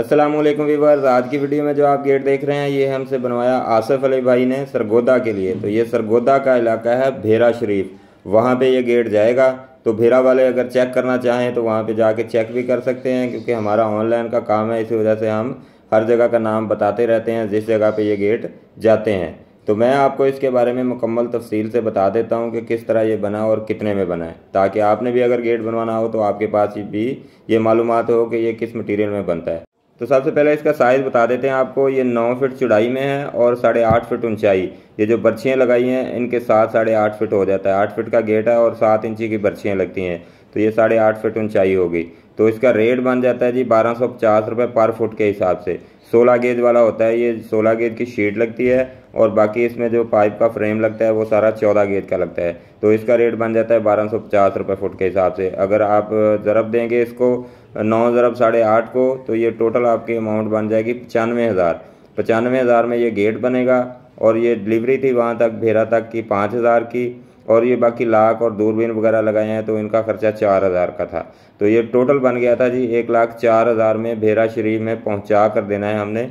Aslam viewers आज की video में जो आप गेट देख रहे हैं ये हमसे बनवाया आसफ़ अली भाई ने सरगोदा के लिए तो ये सरगोदा का इलाका है भेरा शरीफ वहाँ पे ये गेट जाएगा तो भेरा वाले अगर चेक करना चाहें तो वहाँ पे जाके चेक भी कर सकते हैं क्योंकि हमारा ऑनलाइन का काम है इसी वजह से हम हर जगह का नाम बताते रहते हैं जिस जगह पर ये गेट जाते हैं तो मैं आपको इसके बारे में मुकम्मल तफसील से बता देता हूँ कि किस तरह ये बना और कितने में बना है ताकि आपने भी अगर गेट बनवाना हो तो आपके पास भी ये मालूम हो कि ये किस मटीरियल में बनता है तो सबसे पहले इसका साइज़ बता देते हैं आपको ये नौ फिट चौड़ाई में है और साढ़े आठ फिट ऊंचाई ये जो बर्छियाँ लगाई हैं इनके साथ साढ़े आठ फिट हो जाता है आठ फिट का गेट है और सात इंची की बर्छियाँ लगती हैं तो ये साढ़े आठ फिट ऊंचाई होगी तो इसका रेट बन जाता है जी बारह सौ पचास रुपये पर फुट के हिसाब से सोलह गेज वाला होता है ये सोलह गेज की शीट लगती है और बाकी इसमें जो पाइप का फ्रेम लगता है वो सारा चौदह गेज का लगता है तो इसका रेट बन जाता है बारह सौ पचास रुपये फुट के हिसाब से अगर आप ज़रब देंगे इसको नौ ज़रब साढ़े आठ को तो ये टोटल आपकी अमाउंट बन जाएगी पचानवे हज़ार पचानवे हज़ार में ये गेट बनेगा और ये डिलीवरी थी वहाँ तक भेरा तक की पाँच हज़ार की और ये बाकी लाख और दूरबीन वगैरह लगाए हैं तो इनका खर्चा चार हज़ार का था तो ये टोटल बन गया था जी एक लाख चार हज़ार में भेरा शरीफ में पहुँचा कर देना है हमने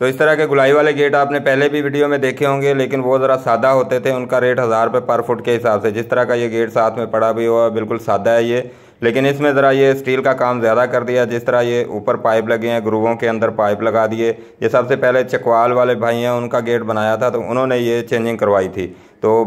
तो इस तरह के गुलाई वाले गेट आपने पहले भी वीडियो में देखे होंगे लेकिन वो ज़रा सादा होते थे उनका रेट हज़ार रुपये पर फुट के हिसाब से जिस तरह का ये गेट साथ में पड़ा भी हुआ बिल्कुल सादा है ये लेकिन इसमें ज़रा ये स्टील का काम ज़्यादा कर दिया जिस तरह ये ऊपर पाइप लगे हैं ग्रुवों के अंदर पाइप लगा दिए ये सबसे पहले चकवाल वाले भाई हैं उनका गेट बनाया था तो उन्होंने ये चेंजिंग करवाई थी तो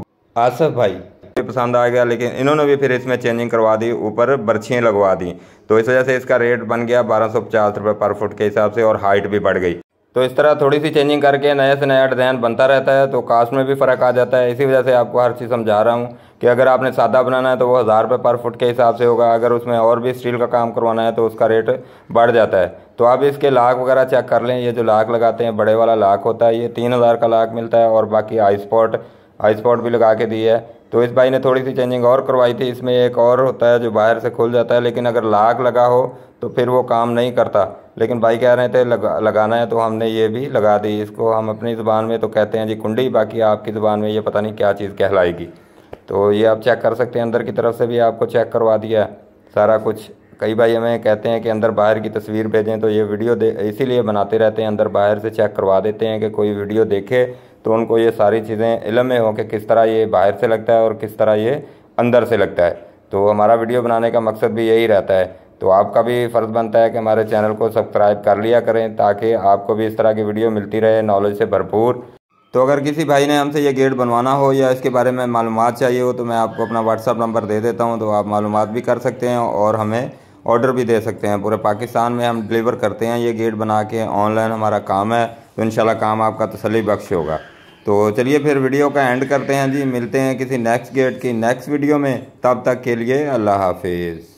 आसफ़ भाई पसंद आ गया लेकिन इन्होंने भी फिर इसमें चेंजिंग करवा दी ऊपर बर्छियाँ लगवा दी तो इस वजह से इसका रेट बन गया बारह सौ पचास रुपये पर फुट के हिसाब से और हाइट भी बढ़ गई तो इस तरह थोड़ी सी चेंजिंग करके नया से नया डिज़ाइन बनता रहता है तो कास्ट में भी फ़र्क आ जाता है इसी वजह से आपको हर चीज़ समझा रहा हूँ कि अगर आपने सादा बनाना है तो वो हज़ार रुपये पर फुट के हिसाब से होगा अगर उसमें और भी स्टील का काम करवाना है तो उसका रेट बढ़ जाता है तो आप इसके लाख वगैरह चेक कर लें ये जो लाख लगाते हैं बड़े वाला लाख होता है ये तीन हज़ार का लाख मिलता है और बाकी आई स्पॉट आई स्पॉट भी लगा के दी है तो इस भाई ने थोड़ी सी चेंजिंग और करवाई थी इसमें एक और होता है जो बाहर से खुल जाता है लेकिन अगर लाख लगा हो तो फिर वो काम नहीं करता लेकिन भाई कह रहे थे लगा लगाना है तो हमने ये भी लगा दी इसको हम अपनी ज़ुबान में तो कहते हैं जी कुंडी बाकी आपकी ज़ुबान में ये पता नहीं क्या चीज़ कहलाएगी तो ये आप चेक कर सकते हैं अंदर की तरफ से भी आपको चेक करवा दिया है सारा कुछ कई भाई हमें कहते हैं कि अंदर बाहर की तस्वीर भेजें तो ये वीडियो दे इसीलिए बनाते रहते हैं अंदर बाहर से चेक करवा देते हैं कि कोई वीडियो देखे तो उनको ये सारी चीज़ें इलम में हो कि किस तरह ये बाहर से लगता है और किस तरह ये अंदर से लगता है तो हमारा वीडियो बनाने का मकसद भी यही रहता है तो आपका भी फ़र्ज़ बनता है कि हमारे चैनल को सब्सक्राइब कर लिया करें ताकि आपको भी इस तरह की वीडियो मिलती रहे नॉलेज से भरपूर तो अगर किसी भाई ने हमसे ये गेट बनवाना हो या इसके बारे में मालूम चाहिए हो तो मैं आपको अपना व्हाट्सअप नंबर दे देता हूँ तो आप मालूम भी कर सकते हैं और हमें ऑर्डर भी दे सकते हैं पूरे पाकिस्तान में हम डिलीवर करते हैं ये गेट बना के ऑनलाइन हमारा काम है तो इन काम आपका तसली बख्श होगा तो चलिए फिर वीडियो का एंड करते हैं जी मिलते हैं किसी नेक्स्ट गेट की नेक्स्ट वीडियो में तब तक के लिए अल्लाह हाफिज़